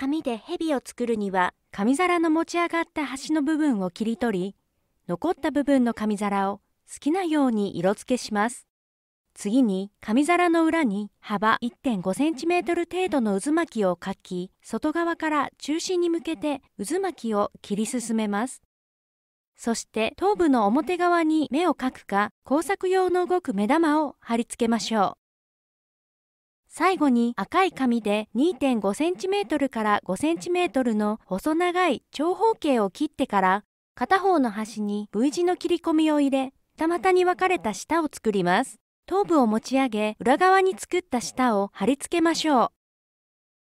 紙で蛇を作るには紙皿の持ち上がった端の部分を切り取り残った部分の紙皿を好きなように色付けします次に紙皿の裏に幅 1.5cm 程度の渦巻きを描き外側から中心に向けて渦巻きを切り進めますそして頭部の表側に目を描くか工作用の動く目玉を貼り付けましょう最後に赤い紙で 2.5cm から 5cm の細長い長方形を切ってから片方の端に V 字の切り込みを入れ二股に分かれた舌を作ります。頭部を持ち上げ裏側に作った舌を貼り付けましょう。